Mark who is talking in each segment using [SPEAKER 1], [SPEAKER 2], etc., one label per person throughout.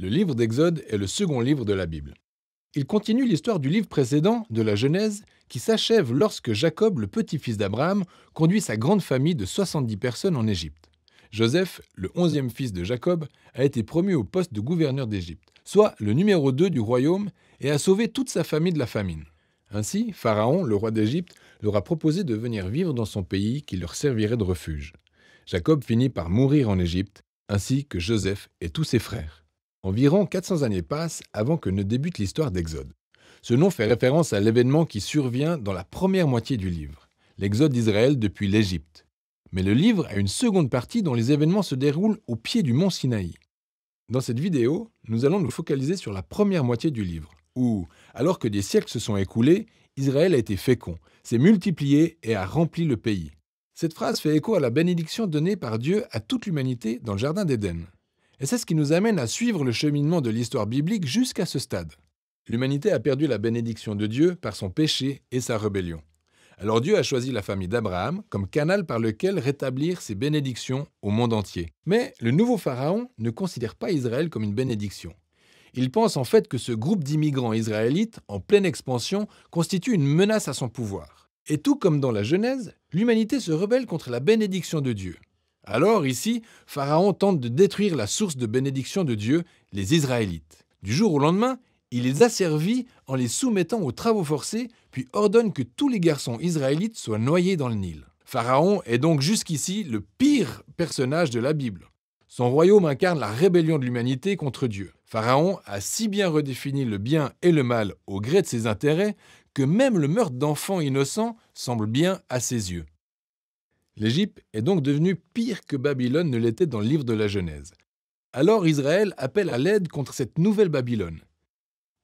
[SPEAKER 1] Le livre d'Exode est le second livre de la Bible. Il continue l'histoire du livre précédent, de la Genèse, qui s'achève lorsque Jacob, le petit-fils d'Abraham, conduit sa grande famille de 70 personnes en Égypte. Joseph, le onzième fils de Jacob, a été promu au poste de gouverneur d'Égypte, soit le numéro 2 du royaume, et a sauvé toute sa famille de la famine. Ainsi, Pharaon, le roi d'Égypte, leur a proposé de venir vivre dans son pays qui leur servirait de refuge. Jacob finit par mourir en Égypte, ainsi que Joseph et tous ses frères. Environ 400 années passent avant que ne débute l'histoire d'Exode. Ce nom fait référence à l'événement qui survient dans la première moitié du livre, l'exode d'Israël depuis l'Égypte. Mais le livre a une seconde partie dont les événements se déroulent au pied du mont Sinaï. Dans cette vidéo, nous allons nous focaliser sur la première moitié du livre, où, alors que des siècles se sont écoulés, Israël a été fécond, s'est multiplié et a rempli le pays. Cette phrase fait écho à la bénédiction donnée par Dieu à toute l'humanité dans le Jardin d'Éden. Et c'est ce qui nous amène à suivre le cheminement de l'histoire biblique jusqu'à ce stade. L'humanité a perdu la bénédiction de Dieu par son péché et sa rébellion. Alors Dieu a choisi la famille d'Abraham comme canal par lequel rétablir ses bénédictions au monde entier. Mais le nouveau Pharaon ne considère pas Israël comme une bénédiction. Il pense en fait que ce groupe d'immigrants israélites en pleine expansion constitue une menace à son pouvoir. Et tout comme dans la Genèse, l'humanité se rebelle contre la bénédiction de Dieu. Alors ici, Pharaon tente de détruire la source de bénédiction de Dieu, les Israélites. Du jour au lendemain, il les asservit en les soumettant aux travaux forcés, puis ordonne que tous les garçons israélites soient noyés dans le Nil. Pharaon est donc jusqu'ici le pire personnage de la Bible. Son royaume incarne la rébellion de l'humanité contre Dieu. Pharaon a si bien redéfini le bien et le mal au gré de ses intérêts que même le meurtre d'enfants innocents semble bien à ses yeux. L'Égypte est donc devenue pire que Babylone ne l'était dans le livre de la Genèse. Alors Israël appelle à l'aide contre cette nouvelle Babylone.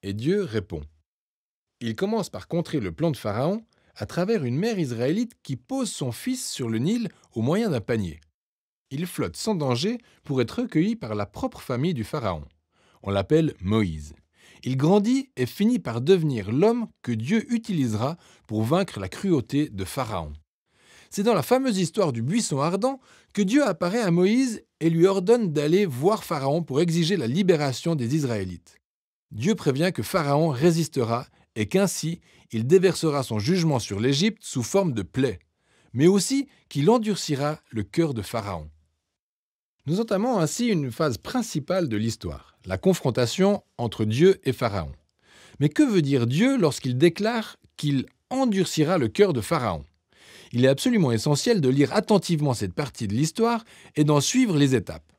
[SPEAKER 1] Et Dieu répond. Il commence par contrer le plan de Pharaon à travers une mère israélite qui pose son fils sur le Nil au moyen d'un panier. Il flotte sans danger pour être recueilli par la propre famille du Pharaon. On l'appelle Moïse. Il grandit et finit par devenir l'homme que Dieu utilisera pour vaincre la cruauté de Pharaon. C'est dans la fameuse histoire du buisson ardent que Dieu apparaît à Moïse et lui ordonne d'aller voir Pharaon pour exiger la libération des Israélites. Dieu prévient que Pharaon résistera et qu'ainsi il déversera son jugement sur l'Égypte sous forme de plaie, mais aussi qu'il endurcira le cœur de Pharaon. Nous entamons ainsi une phase principale de l'histoire, la confrontation entre Dieu et Pharaon. Mais que veut dire Dieu lorsqu'il déclare qu'il endurcira le cœur de Pharaon il est absolument essentiel de lire attentivement cette partie de l'histoire et d'en suivre les étapes.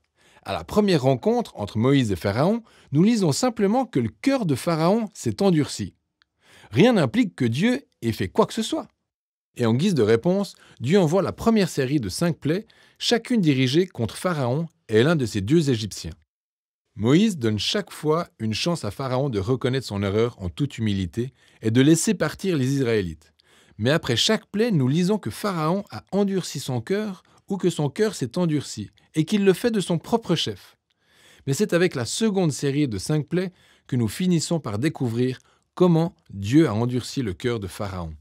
[SPEAKER 1] À la première rencontre entre Moïse et Pharaon, nous lisons simplement que le cœur de Pharaon s'est endurci. Rien n'implique que Dieu ait fait quoi que ce soit. Et en guise de réponse, Dieu envoie la première série de cinq plaies, chacune dirigée contre Pharaon et l'un de ses deux Égyptiens. Moïse donne chaque fois une chance à Pharaon de reconnaître son erreur en toute humilité et de laisser partir les Israélites. Mais après chaque plaie, nous lisons que Pharaon a endurci son cœur ou que son cœur s'est endurci, et qu'il le fait de son propre chef. Mais c'est avec la seconde série de cinq plaies que nous finissons par découvrir comment Dieu a endurci le cœur de Pharaon.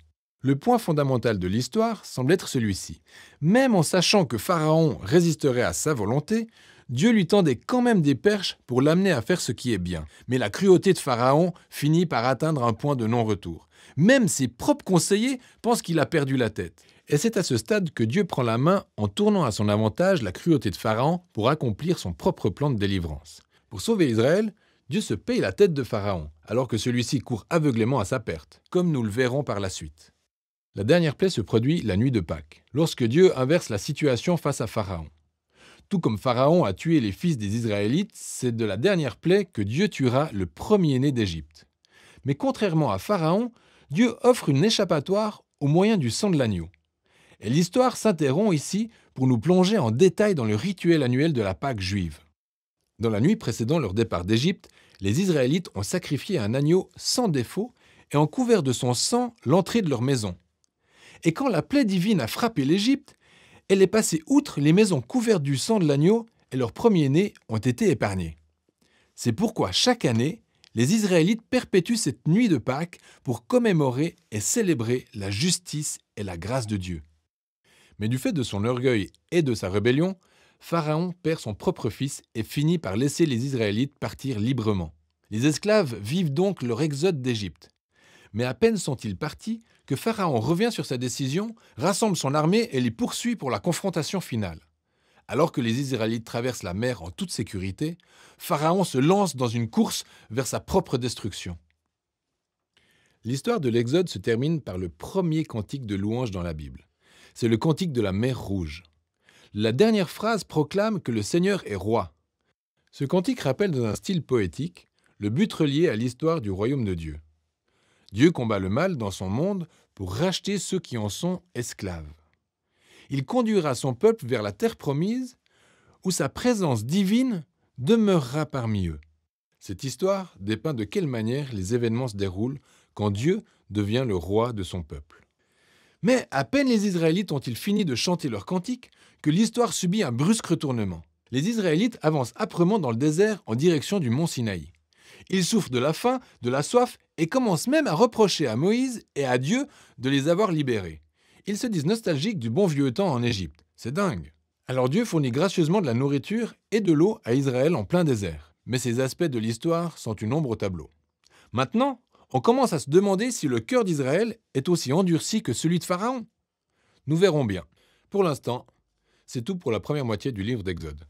[SPEAKER 1] Le point fondamental de l'histoire semble être celui-ci. Même en sachant que Pharaon résisterait à sa volonté, Dieu lui tendait quand même des perches pour l'amener à faire ce qui est bien. Mais la cruauté de Pharaon finit par atteindre un point de non-retour. Même ses propres conseillers pensent qu'il a perdu la tête. Et c'est à ce stade que Dieu prend la main en tournant à son avantage la cruauté de Pharaon pour accomplir son propre plan de délivrance. Pour sauver Israël, Dieu se paye la tête de Pharaon, alors que celui-ci court aveuglément à sa perte, comme nous le verrons par la suite. La dernière plaie se produit la nuit de Pâques, lorsque Dieu inverse la situation face à Pharaon. Tout comme Pharaon a tué les fils des Israélites, c'est de la dernière plaie que Dieu tuera le premier-né d'Égypte. Mais contrairement à Pharaon, Dieu offre une échappatoire au moyen du sang de l'agneau. Et l'histoire s'interrompt ici pour nous plonger en détail dans le rituel annuel de la Pâque juive. Dans la nuit précédant leur départ d'Égypte, les Israélites ont sacrifié un agneau sans défaut et ont couvert de son sang l'entrée de leur maison. Et quand la plaie divine a frappé l'Égypte, elle est passée outre les maisons couvertes du sang de l'agneau et leurs premiers-nés ont été épargnés. C'est pourquoi chaque année, les Israélites perpétuent cette nuit de Pâques pour commémorer et célébrer la justice et la grâce de Dieu. Mais du fait de son orgueil et de sa rébellion, Pharaon perd son propre fils et finit par laisser les Israélites partir librement. Les esclaves vivent donc leur exode d'Égypte. Mais à peine sont-ils partis que Pharaon revient sur sa décision, rassemble son armée et les poursuit pour la confrontation finale. Alors que les Israélites traversent la mer en toute sécurité, Pharaon se lance dans une course vers sa propre destruction. L'histoire de l'Exode se termine par le premier cantique de louange dans la Bible. C'est le cantique de la mer Rouge. La dernière phrase proclame que le Seigneur est roi. Ce cantique rappelle dans un style poétique le but relié à l'histoire du royaume de Dieu. Dieu combat le mal dans son monde pour racheter ceux qui en sont esclaves il conduira son peuple vers la terre promise, où sa présence divine demeurera parmi eux. Cette histoire dépeint de quelle manière les événements se déroulent quand Dieu devient le roi de son peuple. Mais à peine les Israélites ont-ils fini de chanter leur cantique que l'histoire subit un brusque retournement. Les Israélites avancent âprement dans le désert en direction du mont Sinaï. Ils souffrent de la faim, de la soif et commencent même à reprocher à Moïse et à Dieu de les avoir libérés ils se disent nostalgiques du bon vieux temps en Égypte. C'est dingue. Alors Dieu fournit gracieusement de la nourriture et de l'eau à Israël en plein désert. Mais ces aspects de l'histoire sont une ombre au tableau. Maintenant, on commence à se demander si le cœur d'Israël est aussi endurci que celui de Pharaon. Nous verrons bien. Pour l'instant, c'est tout pour la première moitié du livre d'Exode.